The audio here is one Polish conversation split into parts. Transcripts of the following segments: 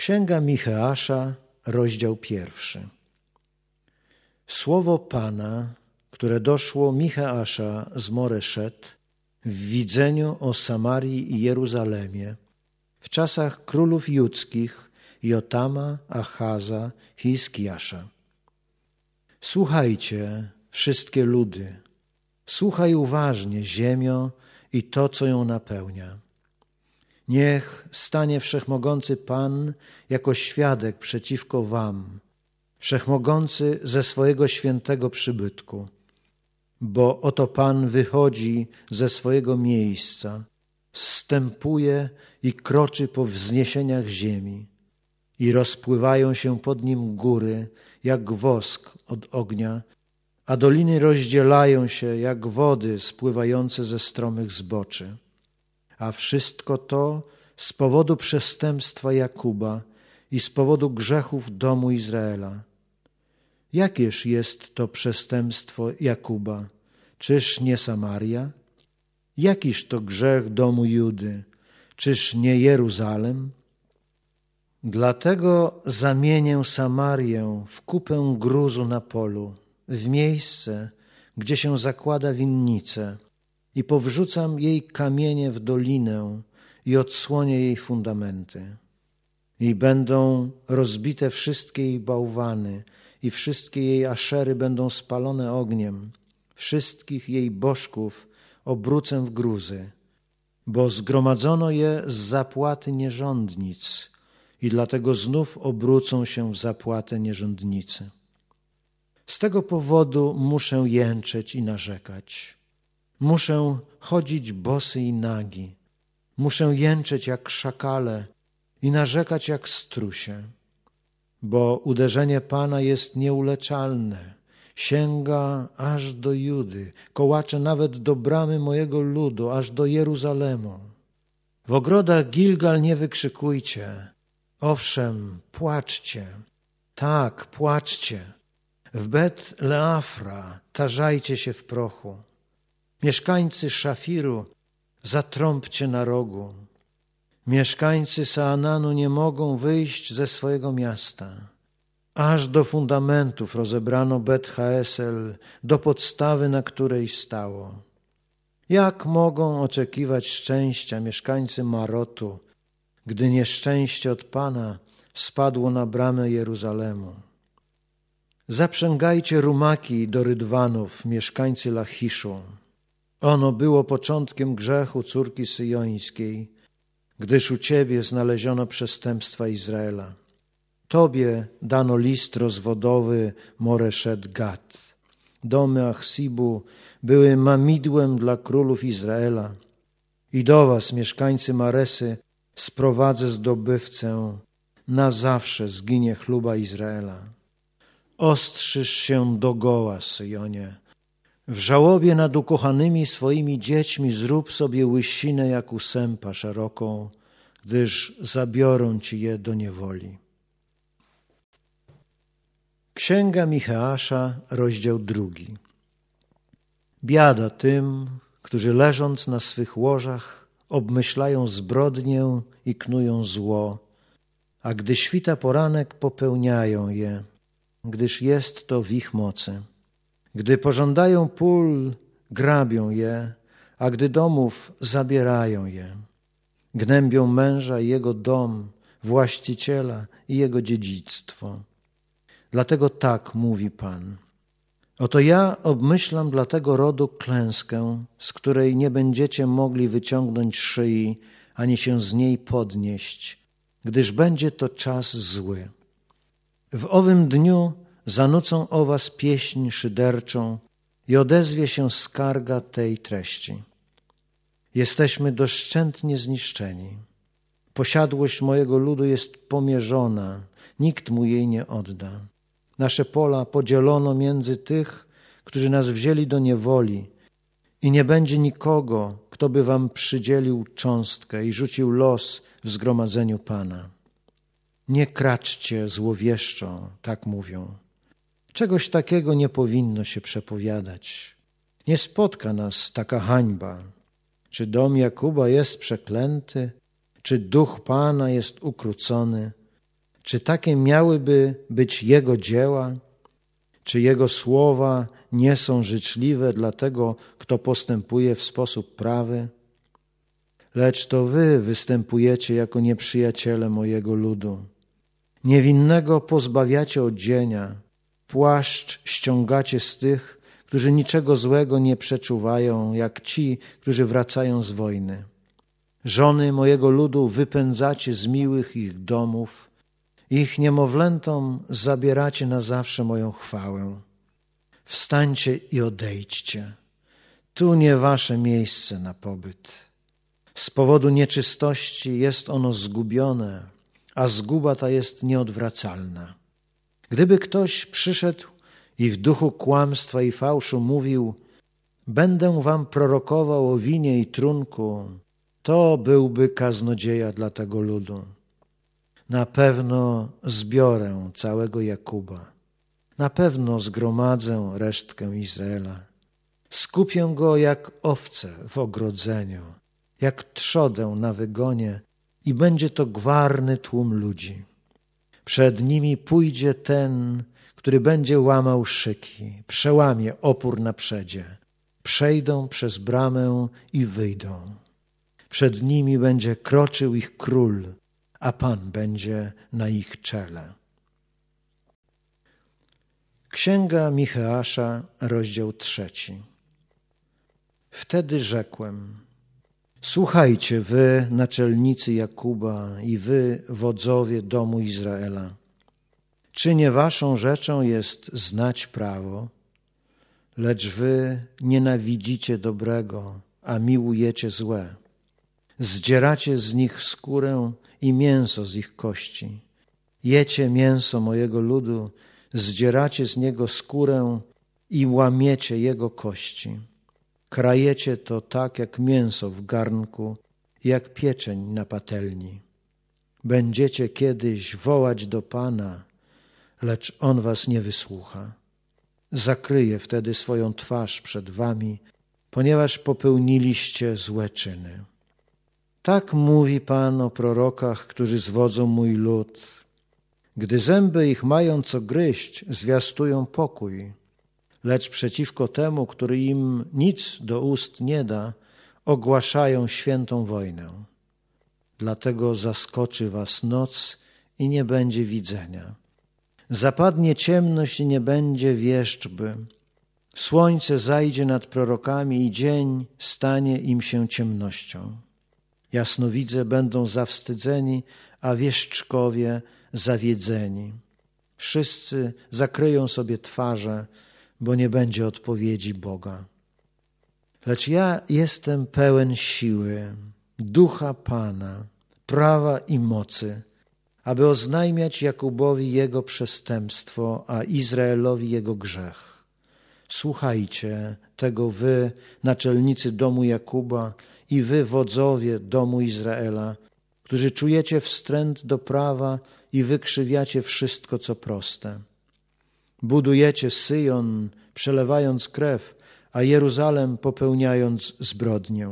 Księga Micheasza, rozdział pierwszy. Słowo Pana, które doszło Micheasza z Moreszet w widzeniu o Samarii i Jeruzalemie w czasach królów judzkich Jotama, Achaza, Hiskiasza. Słuchajcie, wszystkie ludy, słuchaj uważnie ziemio i to, co ją napełnia Niech stanie wszechmogący Pan jako świadek przeciwko Wam, wszechmogący ze swojego świętego przybytku. Bo oto Pan wychodzi ze swojego miejsca, stępuje i kroczy po wzniesieniach ziemi, i rozpływają się pod nim góry, jak wosk od ognia, a doliny rozdzielają się jak wody spływające ze stromych zboczy a wszystko to z powodu przestępstwa Jakuba i z powodu grzechów domu Izraela. Jakież jest to przestępstwo Jakuba? Czyż nie Samaria? Jakiż to grzech domu Judy? Czyż nie Jeruzalem? Dlatego zamienię Samarię w kupę gruzu na polu, w miejsce, gdzie się zakłada winnice i powrzucam jej kamienie w dolinę i odsłonię jej fundamenty. I będą rozbite wszystkie jej bałwany i wszystkie jej aszery będą spalone ogniem, wszystkich jej bożków obrócę w gruzy, bo zgromadzono je z zapłaty nierządnic i dlatego znów obrócą się w zapłatę nierządnicy. Z tego powodu muszę jęczeć i narzekać Muszę chodzić bosy i nagi, muszę jęczeć jak szakale i narzekać jak strusie, bo uderzenie Pana jest nieuleczalne, sięga aż do Judy, kołacze nawet do bramy mojego ludu, aż do Jeruzalemu. W ogrodach Gilgal nie wykrzykujcie, owszem, płaczcie, tak, płaczcie. W Bet Leafra tarzajcie się w prochu. Mieszkańcy Szafiru, zatrąbcie na rogu. Mieszkańcy Saananu nie mogą wyjść ze swojego miasta. Aż do fundamentów rozebrano Bet Haesel, do podstawy, na której stało. Jak mogą oczekiwać szczęścia mieszkańcy Marotu, gdy nieszczęście od Pana spadło na bramę Jeruzalemu? Zaprzęgajcie rumaki do rydwanów, mieszkańcy Lachiszu ono było początkiem grzechu córki syjońskiej, gdyż u Ciebie znaleziono przestępstwa Izraela. Tobie dano list rozwodowy Moreszet Gad. Domy Achsibu były mamidłem dla królów Izraela. I do was, mieszkańcy Maresy, sprowadzę zdobywcę. Na zawsze zginie chluba Izraela. Ostrzysz się dogoła, Syjonie. W żałobie nad ukochanymi swoimi dziećmi zrób sobie łysinę jak usępa szeroką, gdyż zabiorą ci je do niewoli. Księga Micheasza, rozdział drugi. Biada tym, którzy leżąc na swych łożach obmyślają zbrodnię i knują zło, a gdy świta poranek popełniają je, gdyż jest to w ich mocy. Gdy pożądają pól, grabią je, a gdy domów zabierają je. Gnębią męża i jego dom, właściciela i jego dziedzictwo. Dlatego tak mówi Pan. Oto ja obmyślam dla tego rodu klęskę, z której nie będziecie mogli wyciągnąć szyi, ani się z niej podnieść, gdyż będzie to czas zły. W owym dniu zanucą o was pieśń szyderczą i odezwie się skarga tej treści. Jesteśmy doszczętnie zniszczeni. Posiadłość mojego ludu jest pomierzona, nikt mu jej nie odda. Nasze pola podzielono między tych, którzy nas wzięli do niewoli i nie będzie nikogo, kto by wam przydzielił cząstkę i rzucił los w zgromadzeniu Pana. Nie kraczcie złowieszczą, tak mówią. Czegoś takiego nie powinno się przepowiadać. Nie spotka nas taka hańba. Czy dom Jakuba jest przeklęty? Czy duch Pana jest ukrócony? Czy takie miałyby być Jego dzieła? Czy Jego słowa nie są życzliwe dla tego, kto postępuje w sposób prawy? Lecz to wy występujecie jako nieprzyjaciele mojego ludu. Niewinnego pozbawiacie odzienia, Płaszcz ściągacie z tych, którzy niczego złego nie przeczuwają, jak ci, którzy wracają z wojny. Żony mojego ludu wypędzacie z miłych ich domów, ich niemowlętom zabieracie na zawsze moją chwałę. Wstańcie i odejdźcie. Tu nie wasze miejsce na pobyt. Z powodu nieczystości jest ono zgubione, a zguba ta jest nieodwracalna. Gdyby ktoś przyszedł i w duchu kłamstwa i fałszu mówił: Będę wam prorokował o winie i trunku, to byłby kaznodzieja dla tego ludu. Na pewno zbiorę całego Jakuba, na pewno zgromadzę resztkę Izraela. Skupię go jak owce w ogrodzeniu, jak trzodę na wygonie, i będzie to gwarny tłum ludzi. Przed nimi pójdzie ten, który będzie łamał szyki, przełamie opór na przedzie. Przejdą przez bramę i wyjdą. Przed nimi będzie kroczył ich król, a Pan będzie na ich czele. Księga Micheasza, rozdział trzeci. Wtedy rzekłem – Słuchajcie, wy, naczelnicy Jakuba, i wy, wodzowie domu Izraela. Czy nie waszą rzeczą jest znać prawo, lecz wy nienawidzicie dobrego, a miłujecie złe. Zdzieracie z nich skórę i mięso z ich kości. Jecie mięso mojego ludu, zdzieracie z niego skórę i łamiecie jego kości. Krajecie to tak jak mięso w garnku, jak pieczeń na patelni. Będziecie kiedyś wołać do Pana, lecz On was nie wysłucha. Zakryje wtedy swoją twarz przed wami, ponieważ popełniliście złe czyny. Tak mówi Pan o prorokach, którzy zwodzą mój lud. Gdy zęby ich mają co gryźć, zwiastują pokój, lecz przeciwko temu, który im nic do ust nie da, ogłaszają świętą wojnę. Dlatego zaskoczy was noc i nie będzie widzenia. Zapadnie ciemność i nie będzie wieszczby. Słońce zajdzie nad prorokami i dzień stanie im się ciemnością. Jasnowidze będą zawstydzeni, a wieszczkowie zawiedzeni. Wszyscy zakryją sobie twarze, bo nie będzie odpowiedzi Boga. Lecz ja jestem pełen siły, ducha Pana, prawa i mocy, aby oznajmiać Jakubowi jego przestępstwo, a Izraelowi jego grzech. Słuchajcie tego wy, naczelnicy domu Jakuba i wy, wodzowie domu Izraela, którzy czujecie wstręt do prawa i wykrzywiacie wszystko, co proste. Budujecie Syjon, przelewając krew, a Jeruzalem popełniając zbrodnię.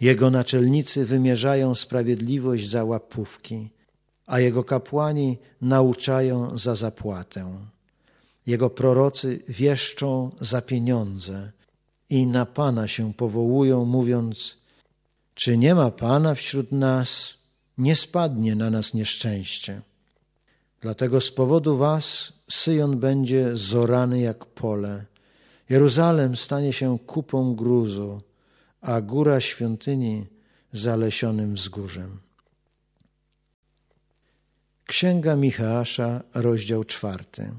Jego naczelnicy wymierzają sprawiedliwość za łapówki, a jego kapłani nauczają za zapłatę. Jego prorocy wieszczą za pieniądze i na Pana się powołują, mówiąc: Czy nie ma Pana wśród nas? Nie spadnie na nas nieszczęście. Dlatego z powodu Was Syjon będzie zorany jak pole, Jeruzalem stanie się kupą gruzu, a góra świątyni zalesionym wzgórzem. Księga Michała, rozdział czwarty.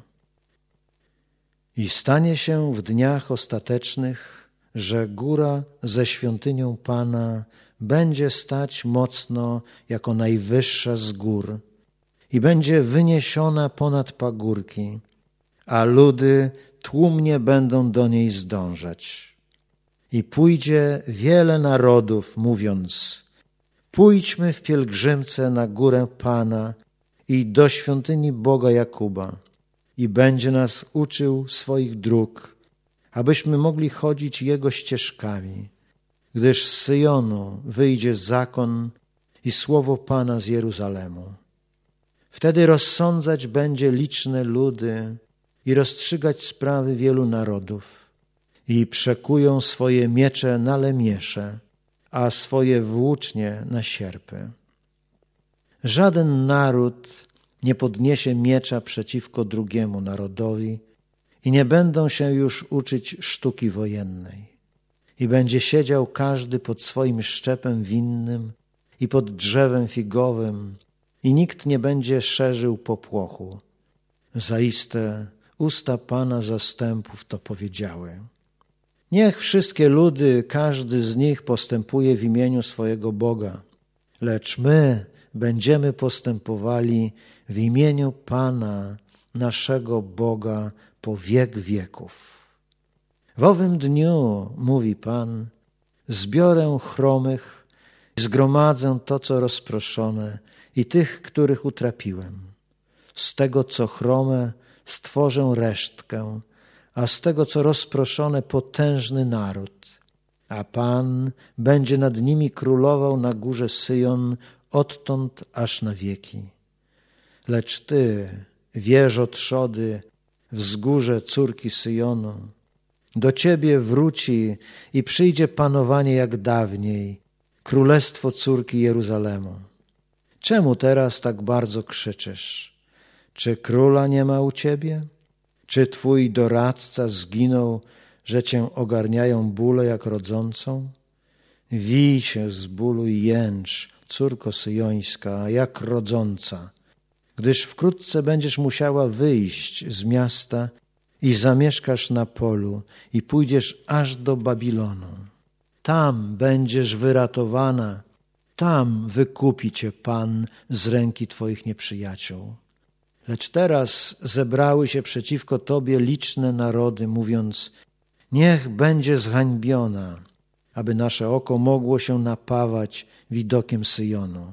I stanie się w dniach ostatecznych, że góra ze świątynią Pana będzie stać mocno jako najwyższa z gór, i będzie wyniesiona ponad pagórki, a ludy tłumnie będą do niej zdążać. I pójdzie wiele narodów, mówiąc: Pójdźmy w pielgrzymce na górę Pana i do świątyni Boga Jakuba, i będzie nas uczył swoich dróg, abyśmy mogli chodzić Jego ścieżkami, gdyż z Syjonu wyjdzie zakon i słowo Pana z Jeruzalemu. Wtedy rozsądzać będzie liczne ludy i rozstrzygać sprawy wielu narodów. I przekują swoje miecze na lemiesze, a swoje włócznie na sierpy. Żaden naród nie podniesie miecza przeciwko drugiemu narodowi i nie będą się już uczyć sztuki wojennej. I będzie siedział każdy pod swoim szczepem winnym i pod drzewem figowym, i nikt nie będzie szerzył popłochu. Zaiste usta Pana zastępów to powiedziały. Niech wszystkie ludy, każdy z nich postępuje w imieniu swojego Boga, lecz my będziemy postępowali w imieniu Pana, naszego Boga, po wiek wieków. W owym dniu, mówi Pan, zbiorę chromych, zgromadzę to, co rozproszone, i tych, których utrapiłem. Z tego, co chrome, stworzę resztkę, a z tego, co rozproszone, potężny naród. A Pan będzie nad nimi królował na górze Syjon odtąd aż na wieki. Lecz Ty, wieżo trzody, wzgórze córki Syjonu, do Ciebie wróci i przyjdzie panowanie jak dawniej, królestwo córki Jeruzalemu. Czemu teraz tak bardzo krzyczysz? Czy króla nie ma u ciebie? Czy twój doradca zginął, że cię ogarniają bóle jak rodzącą? Wij się z bólu i jęcz, córko syjońska, jak rodząca, gdyż wkrótce będziesz musiała wyjść z miasta i zamieszkasz na polu i pójdziesz aż do Babilonu. Tam będziesz wyratowana, tam wykupi cię Pan z ręki twoich nieprzyjaciół. Lecz teraz zebrały się przeciwko tobie liczne narody, mówiąc: Niech będzie zhańbiona, aby nasze oko mogło się napawać widokiem Syjonu.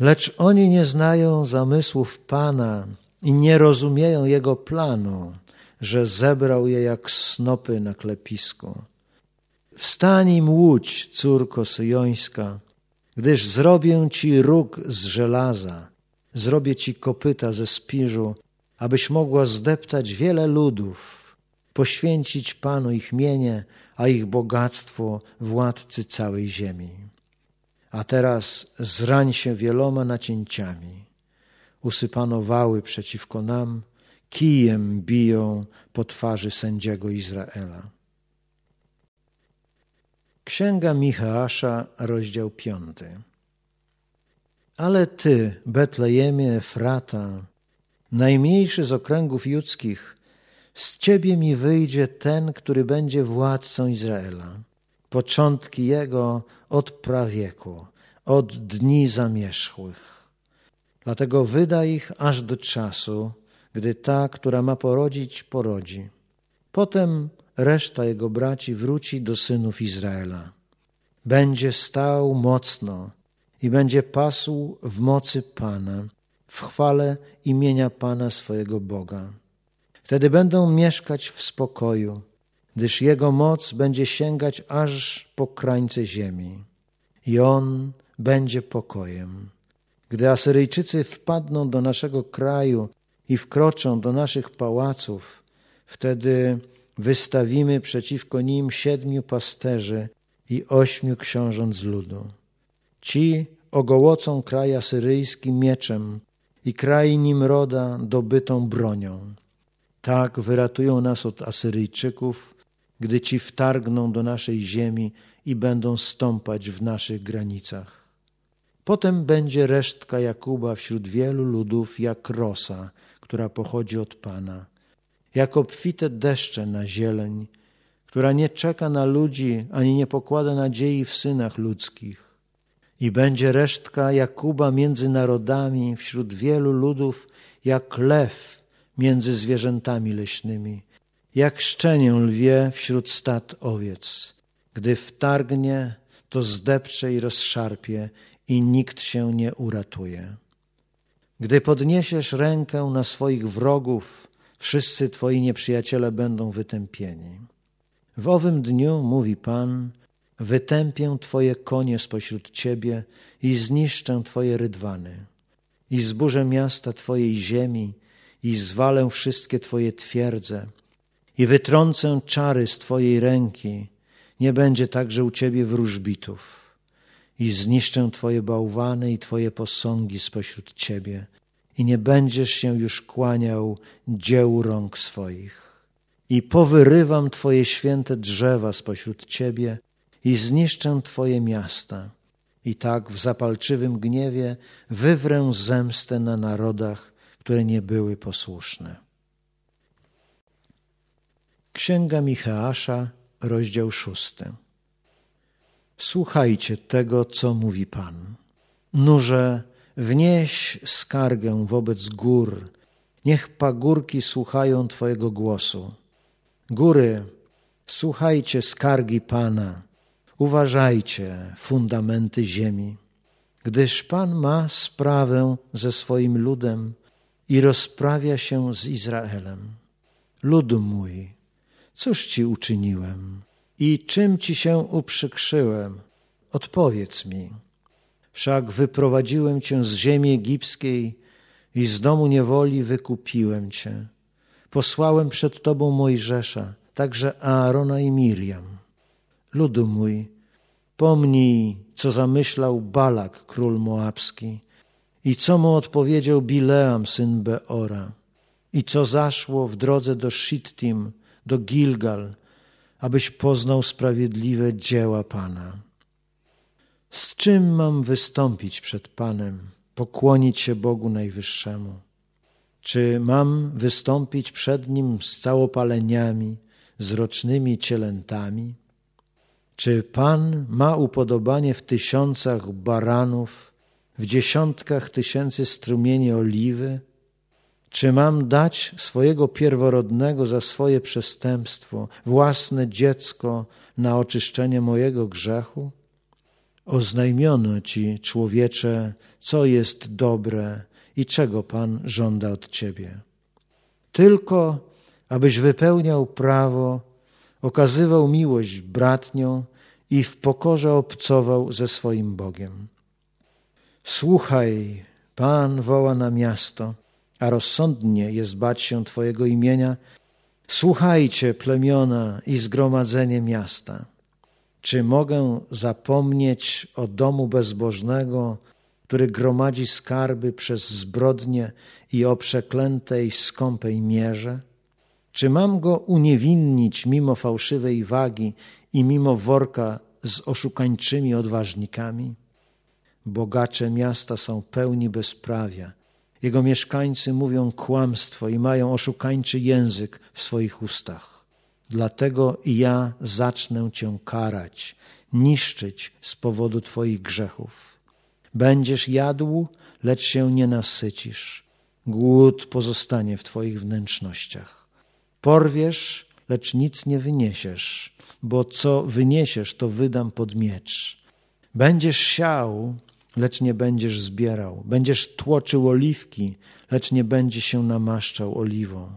Lecz oni nie znają zamysłów Pana i nie rozumieją Jego planu, że zebrał je jak snopy na klepisku. Wstań im łódź, córko syjońska, gdyż zrobię ci róg z żelaza, zrobię ci kopyta ze spiżu, abyś mogła zdeptać wiele ludów, poświęcić Panu ich mienie, a ich bogactwo władcy całej ziemi. A teraz zrań się wieloma nacięciami. Usypano wały przeciwko nam, kijem biją po twarzy sędziego Izraela. Księga Michała, rozdział 5. Ale ty, Betlejemie Frata, najmniejszy z okręgów judzkich, z ciebie mi wyjdzie ten, który będzie władcą Izraela. Początki jego od prawieku, od dni zamierzchłych. Dlatego wyda ich aż do czasu, gdy ta, która ma porodzić, porodzi. Potem reszta jego braci wróci do synów Izraela. Będzie stał mocno i będzie pasł w mocy Pana, w chwale imienia Pana swojego Boga. Wtedy będą mieszkać w spokoju, gdyż jego moc będzie sięgać aż po krańce ziemi. I on będzie pokojem. Gdy Asyryjczycy wpadną do naszego kraju i wkroczą do naszych pałaców, wtedy wystawimy przeciwko nim siedmiu pasterzy i ośmiu książąt z ludu. Ci ogołocą kraj asyryjski mieczem i kraj Nimroda dobytą bronią. Tak wyratują nas od Asyryjczyków, gdy ci wtargną do naszej ziemi i będą stąpać w naszych granicach. Potem będzie resztka Jakuba wśród wielu ludów jak rosa, która pochodzi od Pana – jak obfite deszcze na zieleń, która nie czeka na ludzi ani nie pokłada nadziei w synach ludzkich. I będzie resztka Jakuba między narodami, wśród wielu ludów, jak lew między zwierzętami leśnymi, jak szczenię lwie wśród stad owiec. Gdy wtargnie, to zdepcze i rozszarpie i nikt się nie uratuje. Gdy podniesiesz rękę na swoich wrogów, wszyscy Twoi nieprzyjaciele będą wytępieni. W owym dniu, mówi Pan, wytępię Twoje konie spośród Ciebie i zniszczę Twoje rydwany, i zburzę miasta Twojej ziemi, i zwalę wszystkie Twoje twierdze, i wytrącę czary z Twojej ręki, nie będzie także u Ciebie wróżbitów. I zniszczę Twoje bałwany i Twoje posągi spośród Ciebie, i nie będziesz się już kłaniał dziełu rąk swoich. I powyrywam Twoje święte drzewa spośród Ciebie i zniszczę Twoje miasta. I tak w zapalczywym gniewie wywrę zemstę na narodach, które nie były posłuszne. Księga Michała, rozdział szósty. Słuchajcie tego, co mówi Pan. Nurze, Wnieś skargę wobec gór, niech pagórki słuchają Twojego głosu. Góry, słuchajcie skargi Pana, uważajcie fundamenty ziemi, gdyż Pan ma sprawę ze swoim ludem i rozprawia się z Izraelem. Ludu mój, cóż Ci uczyniłem i czym Ci się uprzykrzyłem? Odpowiedz mi. Wszak wyprowadziłem cię z ziemi egipskiej i z domu niewoli wykupiłem cię. Posłałem przed tobą Mojżesza, także Aarona i Miriam. Ludu mój, pomnij, co zamyślał Balak, król moabski, i co mu odpowiedział Bileam, syn Beora, i co zaszło w drodze do Shittim, do Gilgal, abyś poznał sprawiedliwe dzieła Pana. Z czym mam wystąpić przed Panem, pokłonić się Bogu Najwyższemu? Czy mam wystąpić przed Nim z całopaleniami, z rocznymi cielętami? Czy Pan ma upodobanie w tysiącach baranów, w dziesiątkach tysięcy strumieni oliwy? Czy mam dać swojego pierworodnego za swoje przestępstwo, własne dziecko na oczyszczenie mojego grzechu? Oznajmiono ci, człowiecze, co jest dobre i czego Pan żąda od ciebie. Tylko, abyś wypełniał prawo, okazywał miłość bratnią i w pokorze obcował ze swoim Bogiem. Słuchaj, Pan woła na miasto, a rozsądnie jest bać się Twojego imienia. Słuchajcie, plemiona i zgromadzenie miasta. Czy mogę zapomnieć o domu bezbożnego, który gromadzi skarby przez zbrodnie i o przeklętej, skąpej mierze? Czy mam go uniewinnić mimo fałszywej wagi i mimo worka z oszukańczymi odważnikami? Bogacze miasta są pełni bezprawia. Jego mieszkańcy mówią kłamstwo i mają oszukańczy język w swoich ustach. Dlatego ja zacznę cię karać, niszczyć z powodu twoich grzechów. Będziesz jadł, lecz się nie nasycisz. Głód pozostanie w twoich wnętrznościach. Porwiesz, lecz nic nie wyniesiesz, bo co wyniesiesz, to wydam pod miecz. Będziesz siał, lecz nie będziesz zbierał. Będziesz tłoczył oliwki, lecz nie będzie się namaszczał oliwą.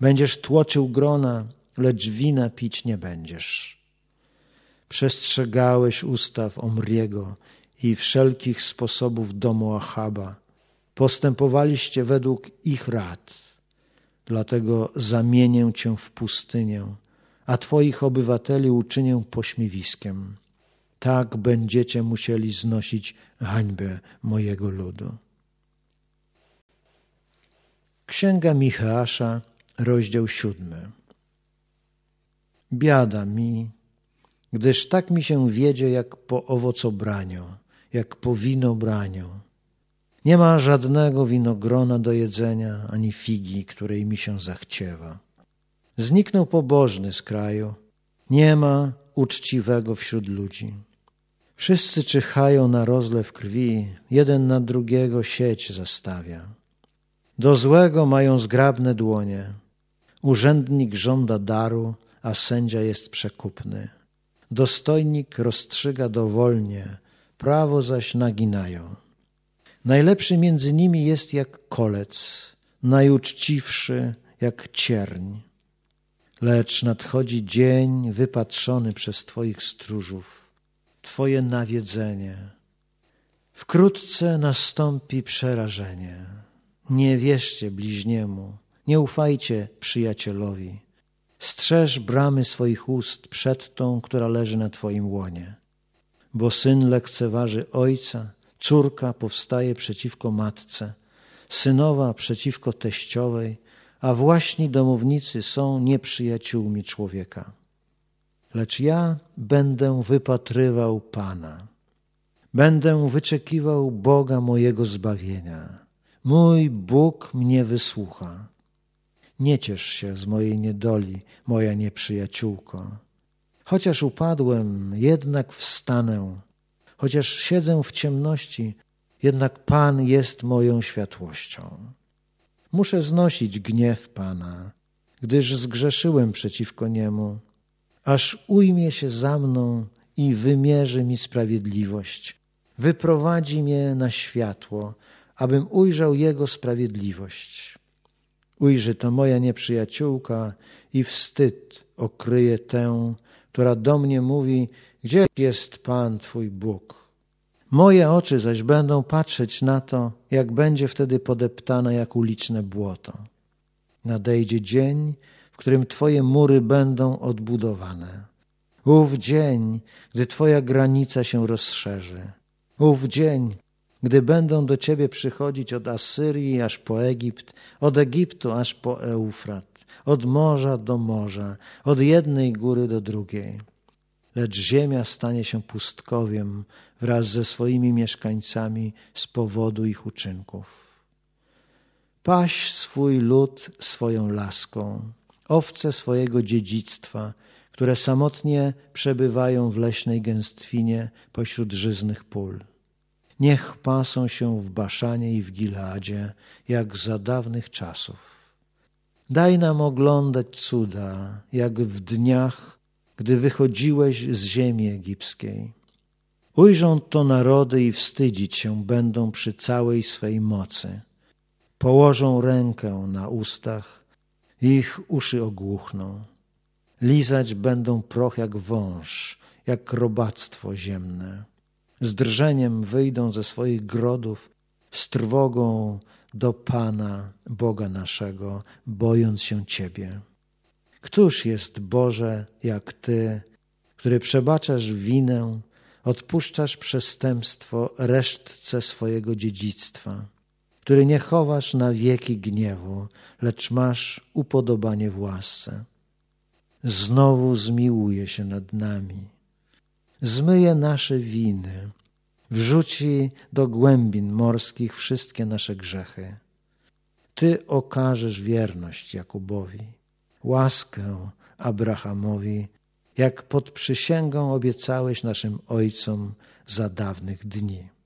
Będziesz tłoczył grona, lecz wina pić nie będziesz. Przestrzegałeś ustaw Omriego i wszelkich sposobów domu Achaba. Postępowaliście według ich rad. Dlatego zamienię cię w pustynię, a twoich obywateli uczynię pośmiewiskiem. Tak będziecie musieli znosić hańbę mojego ludu. Księga Michała, rozdział siódmy. Biada mi, gdyż tak mi się wiedzie jak po owocobraniu, jak po winobraniu. Nie ma żadnego winogrona do jedzenia, ani figi, której mi się zachciewa. Zniknął pobożny z kraju, nie ma uczciwego wśród ludzi. Wszyscy czyhają na rozlew krwi, jeden na drugiego sieć zastawia. Do złego mają zgrabne dłonie. Urzędnik żąda daru, a sędzia jest przekupny. Dostojnik rozstrzyga dowolnie, prawo zaś naginają. Najlepszy między nimi jest jak kolec, najuczciwszy jak cierń. Lecz nadchodzi dzień wypatrzony przez Twoich stróżów, Twoje nawiedzenie. Wkrótce nastąpi przerażenie. Nie wierzcie bliźniemu, nie ufajcie przyjacielowi. Strzeż bramy swoich ust przed tą, która leży na Twoim łonie. Bo syn lekceważy ojca, córka powstaje przeciwko matce, synowa przeciwko teściowej, a właśnie domownicy są nieprzyjaciółmi człowieka. Lecz ja będę wypatrywał Pana. Będę wyczekiwał Boga mojego zbawienia. Mój Bóg mnie wysłucha. Nie ciesz się z mojej niedoli, moja nieprzyjaciółko. Chociaż upadłem, jednak wstanę. Chociaż siedzę w ciemności, jednak Pan jest moją światłością. Muszę znosić gniew Pana, gdyż zgrzeszyłem przeciwko Niemu, aż ujmie się za mną i wymierzy mi sprawiedliwość. Wyprowadzi mnie na światło, abym ujrzał Jego sprawiedliwość. Ujrzy to moja nieprzyjaciółka i wstyd okryje tę, która do mnie mówi, gdzie jest Pan Twój Bóg. Moje oczy zaś będą patrzeć na to, jak będzie wtedy podeptane jak uliczne błoto. Nadejdzie dzień, w którym Twoje mury będą odbudowane. Ów dzień, gdy Twoja granica się rozszerzy. Ów dzień, gdy będą do ciebie przychodzić od Asyrii aż po Egipt, od Egiptu aż po Eufrat, od morza do morza, od jednej góry do drugiej. Lecz ziemia stanie się pustkowiem wraz ze swoimi mieszkańcami z powodu ich uczynków. Paś swój lud swoją laską, owce swojego dziedzictwa, które samotnie przebywają w leśnej gęstwinie pośród żyznych pól. Niech pasą się w Baszanie i w Giladzie, jak za dawnych czasów. Daj nam oglądać cuda, jak w dniach, gdy wychodziłeś z ziemi egipskiej. Ujrzą to narody i wstydzić się będą przy całej swej mocy. Położą rękę na ustach, ich uszy ogłuchną. Lizać będą proch jak wąż, jak robactwo ziemne z drżeniem wyjdą ze swoich grodów, z trwogą do Pana, Boga naszego, bojąc się Ciebie. Któż jest Boże jak Ty, który przebaczasz winę, odpuszczasz przestępstwo resztce swojego dziedzictwa, który nie chowasz na wieki gniewu, lecz masz upodobanie w łasce. Znowu zmiłuje się nad nami zmyje nasze winy, wrzuci do głębin morskich wszystkie nasze grzechy. Ty okażesz wierność Jakubowi, łaskę Abrahamowi, jak pod przysięgą obiecałeś naszym ojcom za dawnych dni.